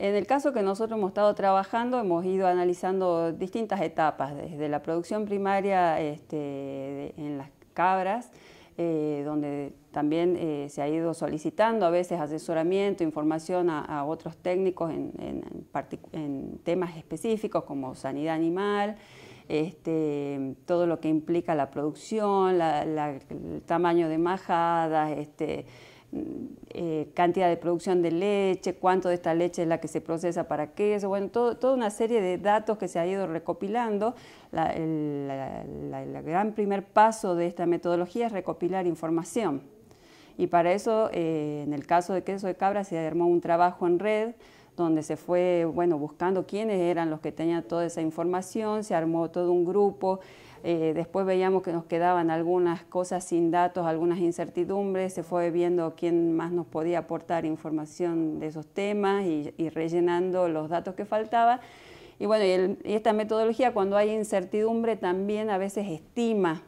En el caso que nosotros hemos estado trabajando, hemos ido analizando distintas etapas, desde la producción primaria este, en las cabras, eh, donde también eh, se ha ido solicitando a veces asesoramiento, información a, otros técnicos en, temas específicos como sanidad animal, este, todo lo que implica la producción, el tamaño de majadas, este, eh, cantidad de producción de leche, cuánto de esta leche es la que se procesa para queso, bueno, toda una serie de datos que se ha ido recopilando. el gran primer paso de esta metodología es recopilar información. Y para eso, eh, en el caso de queso de cabra, se armó un trabajo en red donde se fue bueno, buscando quiénes eran los que tenían toda esa información, se armó todo un grupo eh, después veíamos que nos quedaban algunas cosas sin datos, algunas incertidumbres, se fue viendo quién más nos podía aportar información de esos temas y, rellenando los datos que faltaban. Y bueno, esta metodología cuando hay incertidumbre también a veces estima,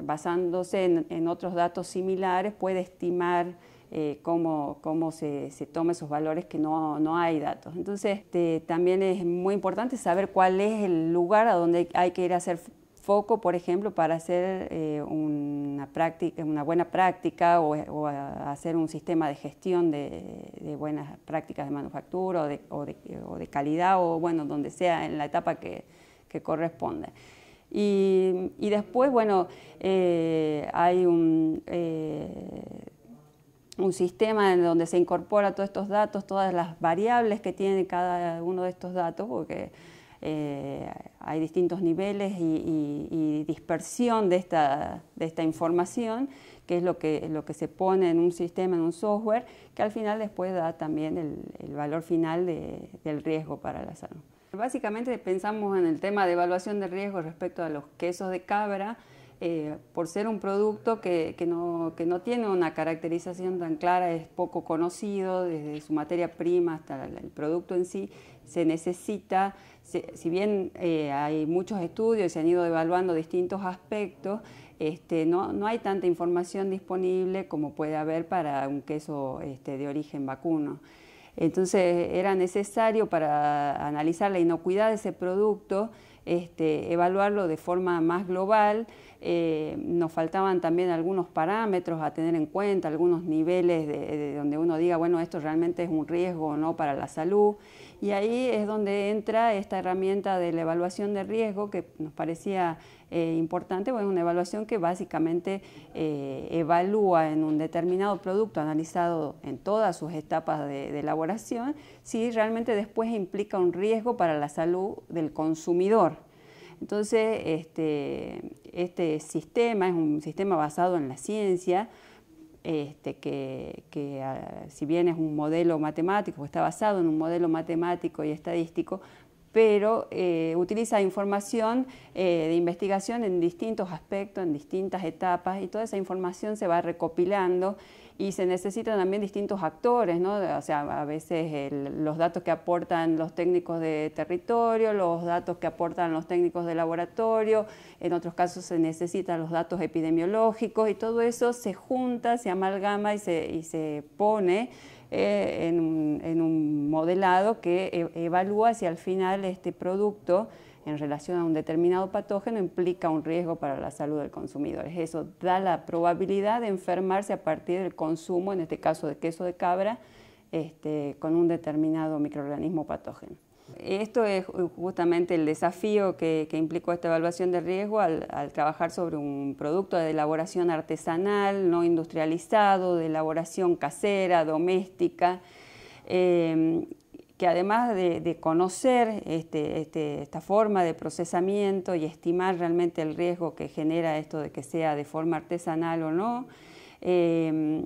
basándose en, otros datos similares, puede estimar eh, cómo, se, toman esos valores que no, hay datos. Entonces, este, también es muy importante saber cuál es el lugar a donde hay que ir a hacer foco, por ejemplo, para hacer eh, una, práctica, una buena práctica o, hacer un sistema de gestión de, buenas prácticas de manufactura o de, calidad o, bueno, donde sea en la etapa que, que corresponde. Y, después, bueno, eh, hay un, eh, un sistema en donde se incorpora todos estos datos, todas las variables que tiene cada uno de estos datos, porque eh, hay distintos niveles y, dispersión de esta, información, que es lo que, lo que se pone en un sistema, en un software, que al final después da también el, valor final del riesgo para la salud. Básicamente pensamos en el tema de evaluación de riesgo respecto a los quesos de cabra, eh, por ser un producto que, no, tiene una caracterización tan clara, es poco conocido, desde su materia prima hasta el producto en sí, se necesita, si bien eh, hay muchos estudios y se han ido evaluando distintos aspectos, este, no, hay tanta información disponible como puede haber para un queso este, de origen vacuno. Entonces era necesario para analizar la inocuidad de ese producto, este, evaluarlo de forma más global. Eh, nos faltaban también algunos parámetros a tener en cuenta, algunos niveles de, donde uno diga, bueno, esto realmente es un riesgo o no para la salud. Y ahí es donde entra esta herramienta de la evaluación de riesgo que nos parecía eh, importante, bueno, una evaluación que básicamente eh, evalúa en un determinado producto analizado en todas sus etapas de elaboración si realmente después implica un riesgo para la salud del consumidor. Entonces, este, este, sistema es un sistema basado en la ciencia, este, que, ah, si bien es un modelo matemático, está basado en un modelo matemático y estadístico, pero eh, utiliza información eh, de investigación en distintos aspectos, en distintas etapas, y toda esa información se va recopilando y se necesitan también distintos actores, O sea, a veces los datos que aportan los técnicos de territorio, los datos que aportan los técnicos de laboratorio, en otros casos se necesitan los datos epidemiológicos y todo eso se junta, se amalgama y se, y se pone eh, en, un modelado que e, evalúa si al final este producto en relación a un determinado patógeno implica un riesgo para la salud del consumidor. Eso da la probabilidad de enfermarse a partir del consumo, en este caso de queso de cabra, este, con un determinado microorganismo patógeno. Esto es justamente el desafío que, implicó esta evaluación de riesgo al, trabajar sobre un producto de elaboración artesanal, no industrializado, de elaboración casera, doméstica, eh, que además de, conocer este, este, esta forma de procesamiento y estimar realmente el riesgo que genera esto de que sea de forma artesanal o no, Em,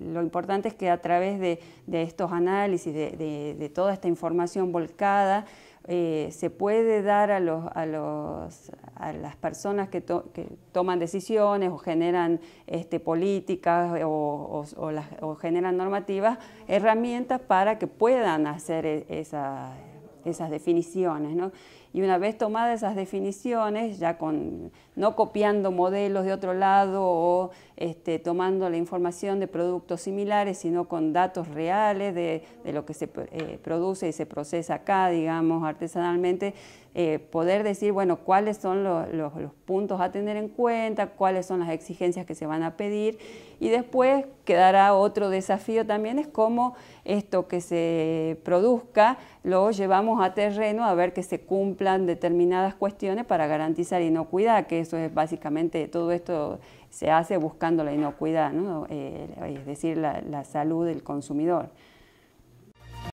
lo importante es que a través de, estos análisis, de, toda esta información volcada, eh, se puede dar a, las personas que, toman decisiones o generan este, políticas o, generan normativas, herramientas para que puedan hacer e, esas definiciones. ¿no? y una vez tomadas esas definiciones, ya con, no copiando modelos de otro lado o este, tomando la información de productos similares, sino con datos reales de, lo que se eh, produce y se procesa acá, digamos, artesanalmente, eh, poder decir, bueno, cuáles son los puntos a tener en cuenta, cuáles son las exigencias que se van a pedir y después quedará otro desafío también, es cómo esto que se produzca lo llevamos a terreno a ver que se cumple plan determinadas cuestiones para garantizar inocuidad, que eso es básicamente todo esto se hace buscando la inocuidad, eh, es decir, la salud del consumidor.